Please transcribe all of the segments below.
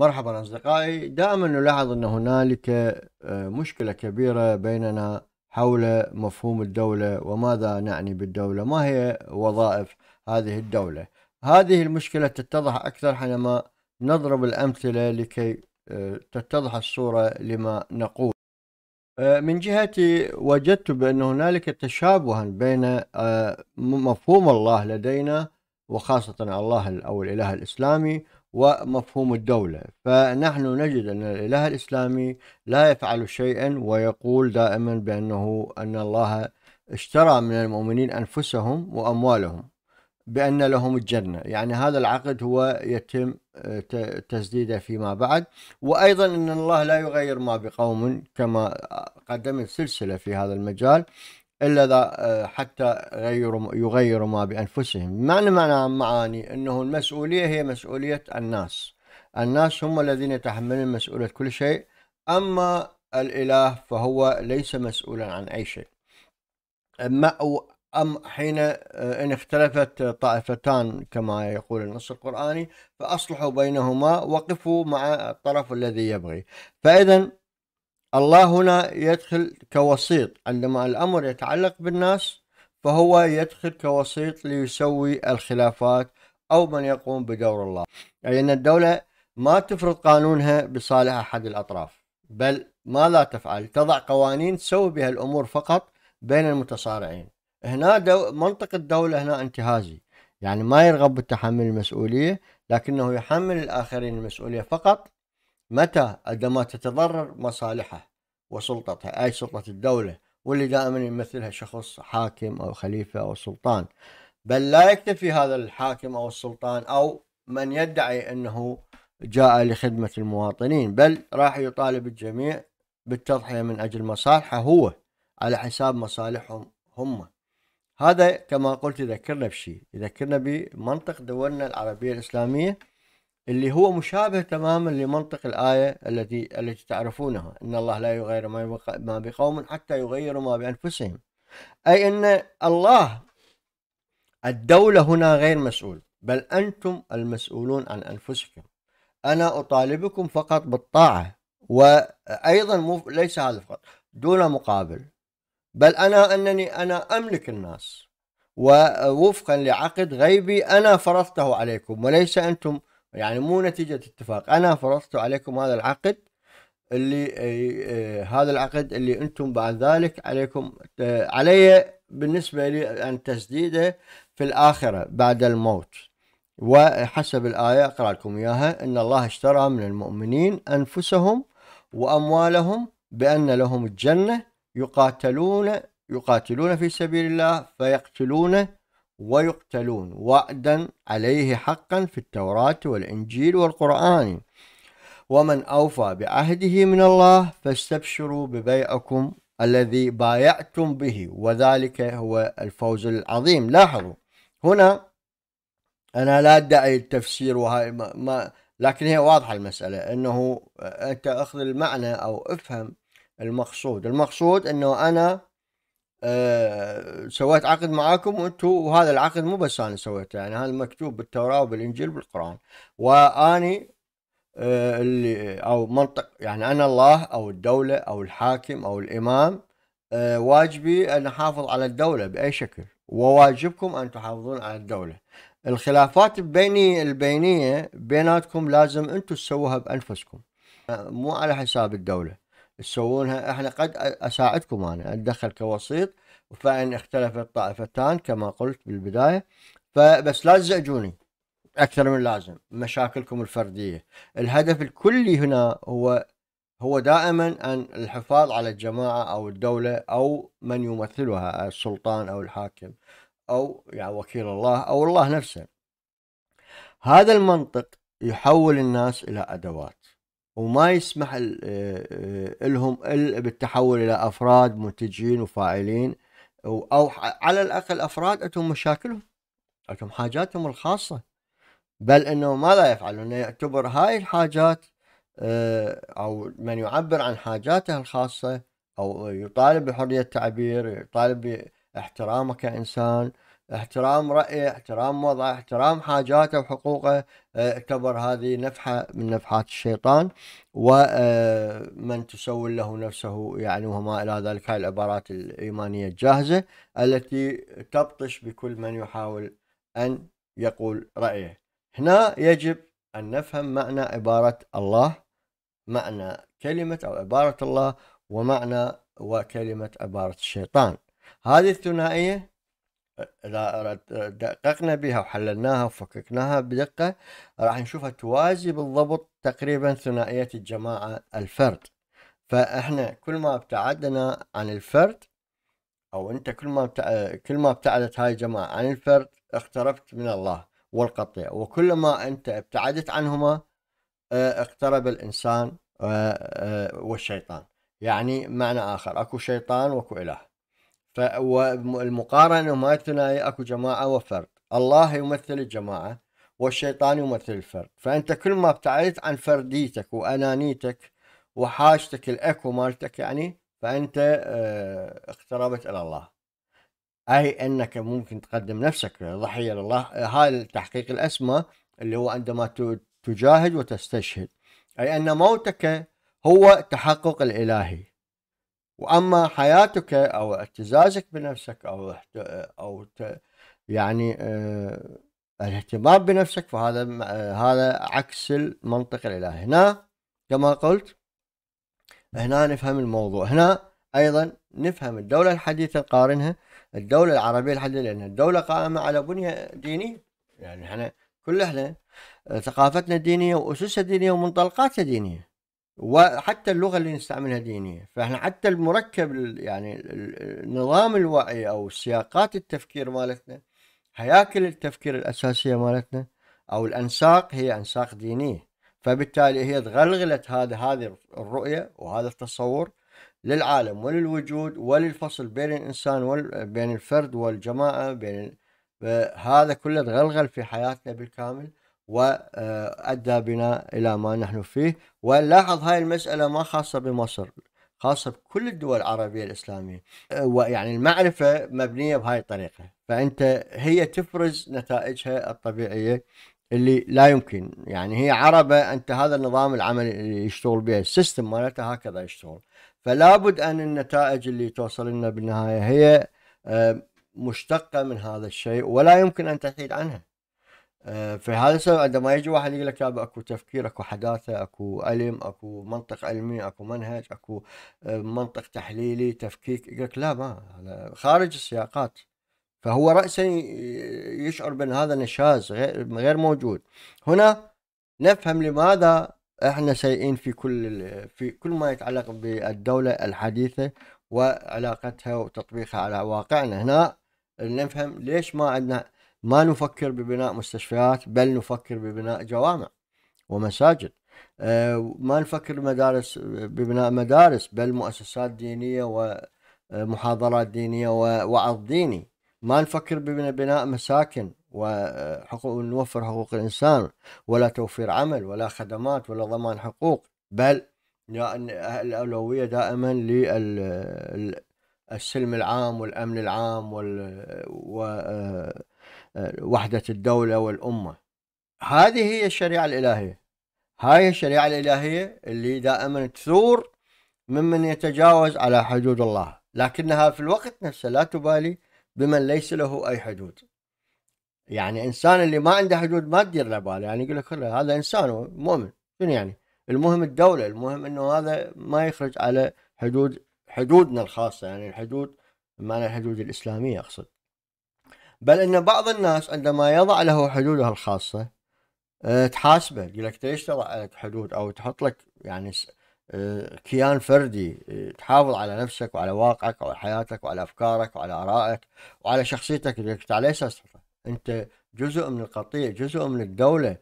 مرحبا أصدقائي دائما نلاحظ أن هنالك آه، مشكلة كبيرة بيننا حول مفهوم الدولة وماذا نعني بالدولة ما هي وظائف هذه الدولة هذه المشكلة تتضح أكثر حينما نضرب الأمثلة لكي آه، تتضح الصورة لما نقول آه، من جهتي وجدت بأن هنالك تشابها بين مفهوم الله لدينا وخاصة الله أو الإله الإسلامي ومفهوم الدولة فنحن نجد أن الإله الإسلامي لا يفعل شيئا ويقول دائما بأنه أن الله اشترى من المؤمنين أنفسهم وأموالهم بأن لهم الجنة يعني هذا العقد هو يتم آه، تسديده فيما بعد وأيضا أن الله لا يغير ما بقوم كما قدمت سلسلة في هذا المجال الا اذا آه، حتى غيروا يغيروا ما بانفسهم معنى معنى معاني انه المسؤوليه هي مسؤوليه الناس الناس هم الذين يتحملون مسؤوليه كل شيء اما الاله فهو ليس مسؤولا عن اي شيء ما أم حين آه، إن اختلفت طائفتان كما يقول النص القرآني فأصلحوا بينهما وقفوا مع الطرف الذي يبغي فإذا الله هنا يدخل كوسيط عندما الأمر يتعلق بالناس فهو يدخل كوسيط ليسوي الخلافات أو من يقوم بدور الله أي يعني أن الدولة ما تفرض قانونها بصالح أحد الأطراف بل ماذا تفعل تضع قوانين تسوي بها الأمور فقط بين المتصارعين هنا دو منطق الدولة هنا انتهازي يعني ما يرغب بتحمل المسؤولية لكنه يحمل الآخرين المسؤولية فقط متى عندما تتضرر مصالحه وسلطتها أي سلطة الدولة واللي دائما يمثلها شخص حاكم أو خليفة أو سلطان بل لا يكتفي هذا الحاكم أو السلطان أو من يدعي أنه جاء لخدمة المواطنين بل راح يطالب الجميع بالتضحية من أجل مصالحه هو على حساب مصالحهم هم هذا كما قلت يذكرنا بشيء يذكرنا بمنطق دولنا العربية الإسلامية اللي هو مشابه تماما لمنطق الآية التي التي تعرفونها إن الله لا يغير ما ما بقوم حتى يغيروا ما بأنفسهم أي أن الله الدولة هنا غير مسؤول بل أنتم المسؤولون عن أنفسكم أنا أطالبكم فقط بالطاعة وأيضا مو ليس هذا فقط دون مقابل بل أنا أنني أنا أملك الناس ووفقا لعقد غيبي أنا فرضته عليكم وليس أنتم يعني مو نتيجة اتفاق أنا فرضت عليكم هذا العقد اللي آه، هذا العقد اللي أنتم بعد ذلك عليكم آه، علي بالنسبة لي أن تسديده في الآخرة بعد الموت وحسب الآية أقرأ لكم إياها إن الله اشترى من المؤمنين أنفسهم وأموالهم بأن لهم الجنة يقاتلون يقاتلون في سبيل الله فيقتلون ويقتلون وعدا عليه حقا في التوراة والإنجيل والقرآن ومن أوفى بعهده من الله فاستبشروا ببيعكم الذي بايعتم به وذلك هو الفوز العظيم لاحظوا هنا أنا لا أدعي التفسير وهاي ما, ما لكن هي واضحة المسألة أنه أنت أخذ المعنى أو افهم المقصود المقصود أنه أنا آه، سويت عقد معاكم وانتم وهذا العقد مو بس انا سويته يعني هذا مكتوب بالتوراه وبالانجيل بالقران واني آه، اللي او منطق يعني انا الله او الدوله او الحاكم او الامام آه، واجبي ان احافظ على الدوله باي شكل وواجبكم ان تحافظون على الدوله الخلافات البينيه البينيه بيناتكم لازم انتم تسووها بانفسكم مو على حساب الدوله تسوونها احنا قد اساعدكم انا اتدخل كوسيط فان اختلفت طائفتان كما قلت بالبدايه فبس لا تزعجوني اكثر من لازم مشاكلكم الفرديه الهدف الكلي هنا هو هو دائما ان الحفاظ على الجماعه او الدوله او من يمثلها السلطان او الحاكم او يعني وكيل الله او الله نفسه هذا المنطق يحول الناس الى ادوات وما يسمح آه، آه، لهم الا بالتحول الى افراد منتجين وفاعلين او على الاقل افراد عندهم مشاكلهم عندهم حاجاتهم الخاصه بل انه ماذا يفعل؟ انه يعتبر هاي الحاجات آه، او من يعبر عن حاجاته الخاصه او يطالب بحريه التعبير يطالب احترامه كإنسان احترام رأيه احترام وضعه احترام حاجاته وحقوقه اعتبر آه، هذه نفحة من نفحات الشيطان ومن آه، تسول له نفسه يعني وما إلى ذلك هاي العبارات الإيمانية الجاهزة التي تبطش بكل من يحاول أن يقول رأيه هنا يجب أن نفهم معنى عبارة الله معنى كلمة أو عبارة الله ومعنى وكلمة عبارة الشيطان هذه الثنائيه اذا دققنا بها وحللناها وفككناها بدقه راح نشوفها توازي بالضبط تقريبا ثنائيه الجماعه الفرد فاحنا كل ما ابتعدنا عن الفرد او انت كل ما كل ما ابتعدت هاي الجماعه عن الفرد اقتربت من الله والقطيع وكلما انت ابتعدت عنهما آه، اقترب الانسان آه، آه، والشيطان يعني معنى اخر اكو شيطان واكو اله فالمقارنة ما الثنائي اكو جماعة وفرد الله يمثل الجماعة والشيطان يمثل الفرد فأنت كل ما ابتعدت عن فرديتك وأنانيتك وحاجتك الأكو مالتك يعني فأنت آه، اقتربت إلى الله أي أنك ممكن تقدم نفسك ضحية لله هاي التحقيق الأسمى اللي هو عندما تجاهد وتستشهد أي أن موتك هو تحقق الإلهي واما حياتك او اعتزازك بنفسك او او يعني آه، الاهتمام بنفسك فهذا هذا عكس المنطق الالهي هنا كما قلت هنا نفهم الموضوع هنا ايضا نفهم الدوله الحديثه نقارنها الدوله العربيه الحديثه لان الدوله قائمه على بنيه دينيه يعني احنا كل احنا آه، ثقافتنا دينيه واسسها دينيه ومنطلقاتها دينيه وحتى اللغه اللي نستعملها دينيه فاحنا حتى المركب يعني نظام الوعي او سياقات التفكير مالتنا هياكل التفكير الاساسيه مالتنا او الانساق هي انساق دينيه فبالتالي هي تغلغلت هذا هذه الرؤيه وهذا التصور للعالم وللوجود وللفصل بين الانسان وبين الفرد والجماعه بين هذا كله تغلغل في حياتنا بالكامل وأدى بنا إلى ما نحن فيه ولاحظ هاي المسألة ما خاصة بمصر خاصة بكل الدول العربية الإسلامية ويعني المعرفة مبنية بهاي الطريقة فأنت هي تفرز نتائجها الطبيعية اللي لا يمكن يعني هي عربة أنت هذا النظام العمل اللي يشتغل بها السيستم مالته هكذا يشتغل فلا بد أن النتائج اللي توصل لنا بالنهاية هي آه، مشتقة من هذا الشيء ولا يمكن أن تحيد عنها آه، في هذا السبب عندما يجي واحد يقول لك يا اكو تفكير اكو حداثه اكو علم اكو منطق علمي اكو منهج اكو آه، منطق تحليلي تفكيك يقول لك لا ما خارج السياقات فهو راسا يشعر بان هذا نشاز غير موجود هنا نفهم لماذا احنا سيئين في كل في كل ما يتعلق بالدوله الحديثه وعلاقتها وتطبيقها على واقعنا هنا نفهم ليش ما عندنا ما نفكر ببناء مستشفيات بل نفكر ببناء جوامع ومساجد آه، ما نفكر مدارس ببناء مدارس بل مؤسسات دينية ومحاضرات آه، دينية ووعظ ديني ما نفكر ببناء مساكن وحقوق آه، نوفر حقوق الإنسان ولا توفير عمل ولا خدمات ولا ضمان حقوق بل الأولوية دائما للسلم العام والأمن العام وال وحدة الدولة والأمة هذه هي الشريعة الإلهية هاي الشريعة الإلهية اللي دائما تثور ممن يتجاوز على حدود الله لكنها في الوقت نفسه لا تبالي بمن ليس له أي حدود يعني إنسان اللي ما عنده حدود ما تدير له باله يعني يقول لك هذا إنسان مؤمن شنو يعني المهم الدولة المهم أنه هذا ما يخرج على حدود حدودنا الخاصة يعني الحدود معنى الحدود الإسلامية أقصد بل ان بعض الناس عندما يضع له حدوده الخاصه آه، تحاسبه يقول لك ليش تضع لك حدود او تحط لك يعني آه، كيان فردي آه، تحافظ على نفسك وعلى واقعك وعلى حياتك وعلى افكارك وعلى ارائك وعلى شخصيتك لك على اساس انت جزء من القطيع جزء من الدوله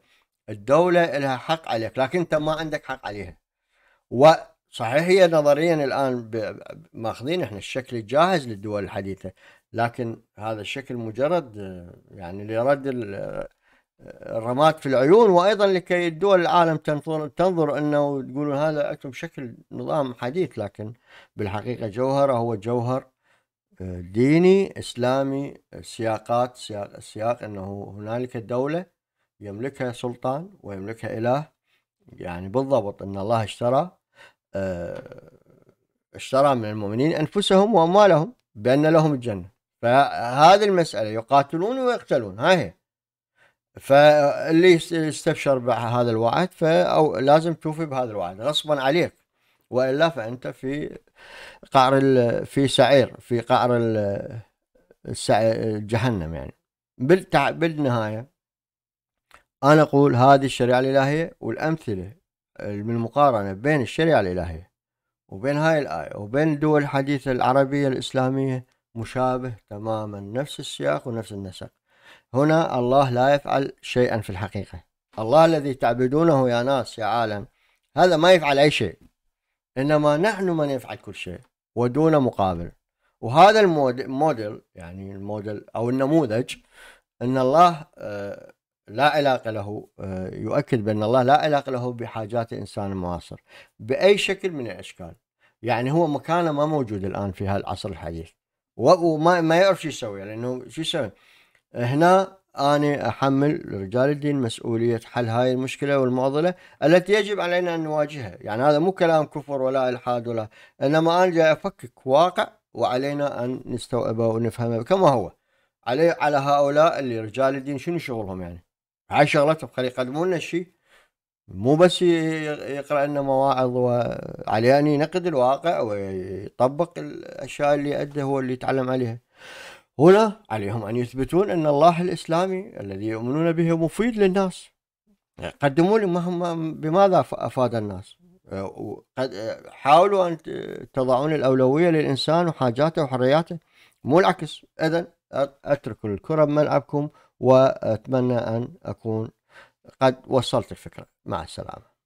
الدوله لها حق عليك لكن انت ما عندك حق عليها وصحيح هي نظريا الان ماخذين احنا الشكل الجاهز للدول الحديثه لكن هذا الشكل مجرد آه، يعني لرد آه، آه، الرماد في العيون وايضا لكي الدول العالم تنظر تنظر انه تقولون هذا انتم شكل نظام حديث لكن بالحقيقه جوهره هو جوهر ديني اسلامي سياقات سياق سياق انه هنالك دوله يملكها سلطان ويملكها اله يعني بالضبط ان الله اشترى اشترى من المؤمنين انفسهم واموالهم بان لهم الجنه فهذه المسألة يقاتلون ويقتلون هاي هي فاللي يستبشر بهذا الوعد فأو لازم توفي بهذا الوعد غصبا عليك وإلا فأنت في قعر في سعير في قعر جهنم يعني بالنهاية أنا أقول هذه الشريعة الإلهية والأمثلة بالمقارنة بين الشريعة الإلهية وبين هاي الآية وبين الدول الحديثة العربية الإسلامية مشابه تماما نفس السياق ونفس النسق هنا الله لا يفعل شيئا في الحقيقة الله الذي تعبدونه يا ناس يا عالم هذا ما يفعل أي شيء إنما نحن من يفعل كل شيء ودون مقابل وهذا الموديل يعني الموديل أو النموذج أن الله آه، لا علاقة له آه، يؤكد بأن الله لا علاقة له بحاجات الإنسان المعاصر بأي شكل من الأشكال يعني هو مكانه ما موجود الآن في هذا العصر الحديث وما ما يعرف شو يسوي لانه يعني شو يسوي هنا انا احمل رجال الدين مسؤوليه حل هاي المشكله والمعضله التي يجب علينا ان نواجهها، يعني هذا مو كلام كفر ولا الحاد ولا انما انا جاي افكك واقع وعلينا ان نستوعبه ونفهمه كما هو. علي على هؤلاء اللي رجال الدين شنو شغلهم يعني؟ هاي شغلتهم خلي يقدمون لنا شيء مو بس يقرأ لنا مواعظ وعليه أن ينقد الواقع ويطبق الأشياء اللي أده هو اللي يتعلم عليها هنا عليهم أن يثبتون أن الله الإسلامي الذي يؤمنون به مفيد للناس قدموا لي بماذا أفاد الناس حاولوا أن تضعون الأولوية للإنسان وحاجاته وحرياته مو العكس إذا أترك الكرة بملعبكم وأتمنى أن أكون قد وصلت الفكره مع السلامه